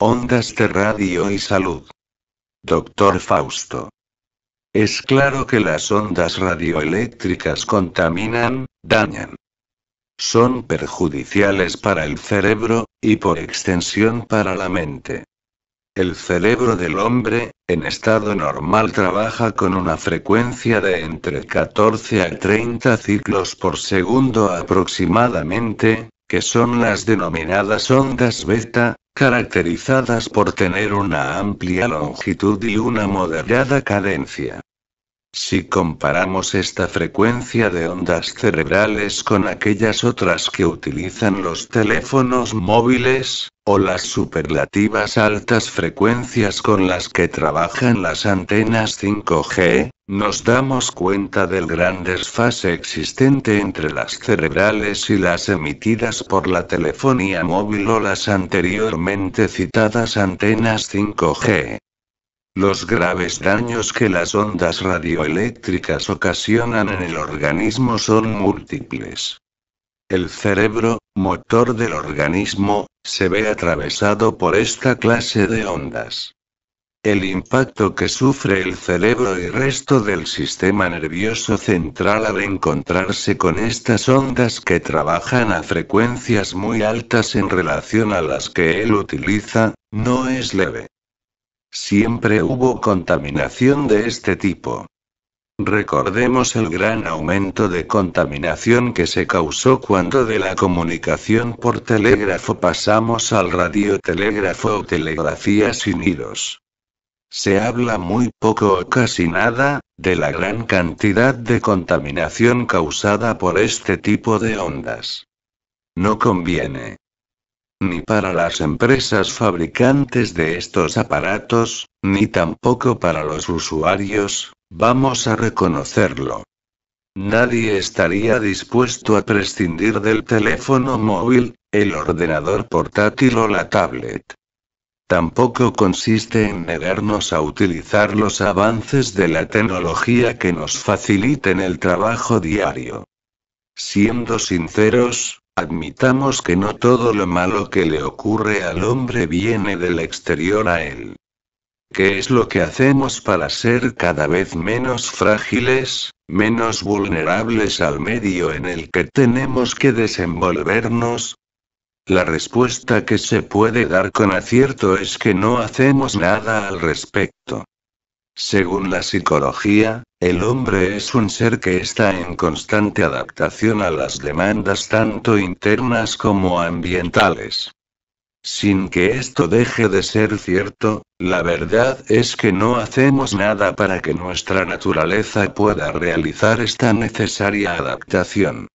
Ondas de radio y salud. Doctor Fausto. Es claro que las ondas radioeléctricas contaminan, dañan. Son perjudiciales para el cerebro, y por extensión para la mente. El cerebro del hombre, en estado normal, trabaja con una frecuencia de entre 14 a 30 ciclos por segundo aproximadamente, que son las denominadas ondas beta, caracterizadas por tener una amplia longitud y una moderada cadencia. Si comparamos esta frecuencia de ondas cerebrales con aquellas otras que utilizan los teléfonos móviles, o las superlativas altas frecuencias con las que trabajan las antenas 5G, nos damos cuenta del gran desfase existente entre las cerebrales y las emitidas por la telefonía móvil o las anteriormente citadas antenas 5G. Los graves daños que las ondas radioeléctricas ocasionan en el organismo son múltiples. El cerebro, motor del organismo, se ve atravesado por esta clase de ondas. El impacto que sufre el cerebro y resto del sistema nervioso central al encontrarse con estas ondas que trabajan a frecuencias muy altas en relación a las que él utiliza, no es leve. Siempre hubo contaminación de este tipo. Recordemos el gran aumento de contaminación que se causó cuando de la comunicación por telégrafo pasamos al radiotelégrafo o telegrafía sin hilos. Se habla muy poco o casi nada, de la gran cantidad de contaminación causada por este tipo de ondas. No conviene, ni para las empresas fabricantes de estos aparatos, ni tampoco para los usuarios, vamos a reconocerlo. Nadie estaría dispuesto a prescindir del teléfono móvil, el ordenador portátil o la tablet. Tampoco consiste en negarnos a utilizar los avances de la tecnología que nos faciliten el trabajo diario. Siendo sinceros, Admitamos que no todo lo malo que le ocurre al hombre viene del exterior a él. ¿Qué es lo que hacemos para ser cada vez menos frágiles, menos vulnerables al medio en el que tenemos que desenvolvernos? La respuesta que se puede dar con acierto es que no hacemos nada al respecto. Según la psicología, el hombre es un ser que está en constante adaptación a las demandas tanto internas como ambientales. Sin que esto deje de ser cierto, la verdad es que no hacemos nada para que nuestra naturaleza pueda realizar esta necesaria adaptación.